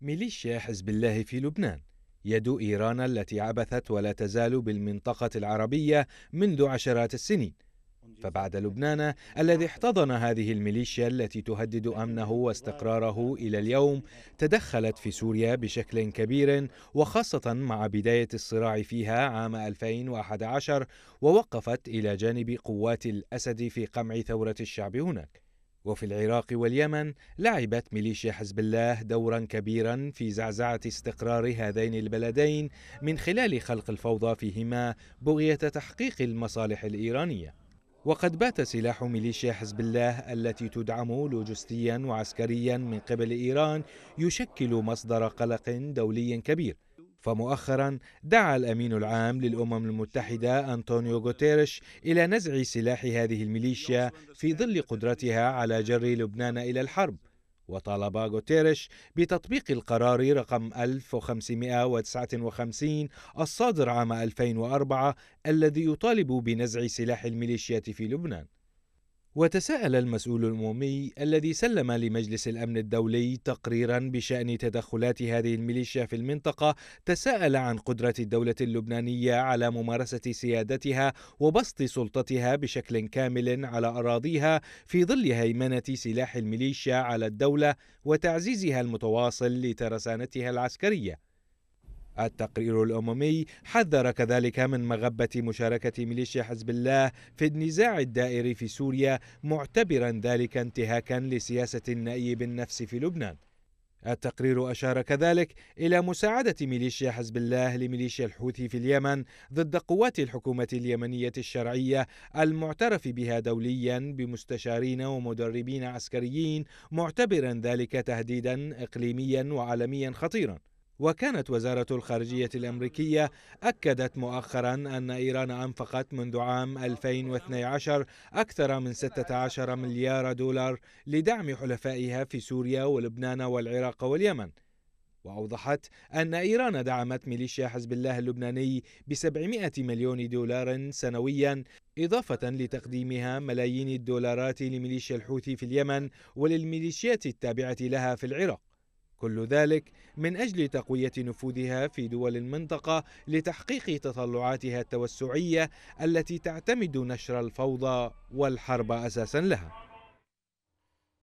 ميليشيا حزب الله في لبنان يدو إيران التي عبثت ولا تزال بالمنطقة العربية منذ عشرات السنين فبعد لبنان الذي احتضن هذه الميليشيا التي تهدد امنه واستقراره الى اليوم تدخلت في سوريا بشكل كبير وخاصه مع بدايه الصراع فيها عام 2011 ووقفت الى جانب قوات الاسد في قمع ثوره الشعب هناك وفي العراق واليمن لعبت ميليشيا حزب الله دورا كبيرا في زعزعه استقرار هذين البلدين من خلال خلق الفوضى فيهما بغيه تحقيق المصالح الايرانيه وقد بات سلاح ميليشيا حزب الله التي تدعم لوجستيا وعسكريا من قبل ايران يشكل مصدر قلق دولي كبير فمؤخرا دعا الامين العام للامم المتحده انطونيو غوتيريش الى نزع سلاح هذه الميليشيا في ظل قدرتها على جر لبنان الى الحرب وطالب غوتيريش بتطبيق القرار رقم 1559 الصادر عام 2004 الذي يطالب بنزع سلاح الميليشيات في لبنان وتساءل المسؤول الأممي الذي سلم لمجلس الأمن الدولي تقريرا بشأن تدخلات هذه الميليشيا في المنطقة تساءل عن قدرة الدولة اللبنانية على ممارسة سيادتها وبسط سلطتها بشكل كامل على أراضيها في ظل هيمنة سلاح الميليشيا على الدولة وتعزيزها المتواصل لترسانتها العسكرية التقرير الأممي حذر كذلك من مغبة مشاركة ميليشيا حزب الله في النزاع الدائري في سوريا معتبرا ذلك انتهاكا لسياسة النأي بالنفس في لبنان التقرير أشار كذلك إلى مساعدة ميليشيا حزب الله لميليشيا الحوثي في اليمن ضد قوات الحكومة اليمنية الشرعية المعترف بها دوليا بمستشارين ومدربين عسكريين معتبرا ذلك تهديدا إقليميا وعالميا خطيرا وكانت وزارة الخارجية الأمريكية أكدت مؤخرا أن إيران أنفقت منذ عام 2012 أكثر من 16 مليار دولار لدعم حلفائها في سوريا ولبنان والعراق واليمن وأوضحت أن إيران دعمت ميليشيا حزب الله اللبناني ب 700 مليون دولار سنويا إضافة لتقديمها ملايين الدولارات لميليشيا الحوثي في اليمن وللميليشيات التابعة لها في العراق كل ذلك من أجل تقوية نفوذها في دول المنطقة لتحقيق تطلعاتها التوسعية التي تعتمد نشر الفوضى والحرب أساسا لها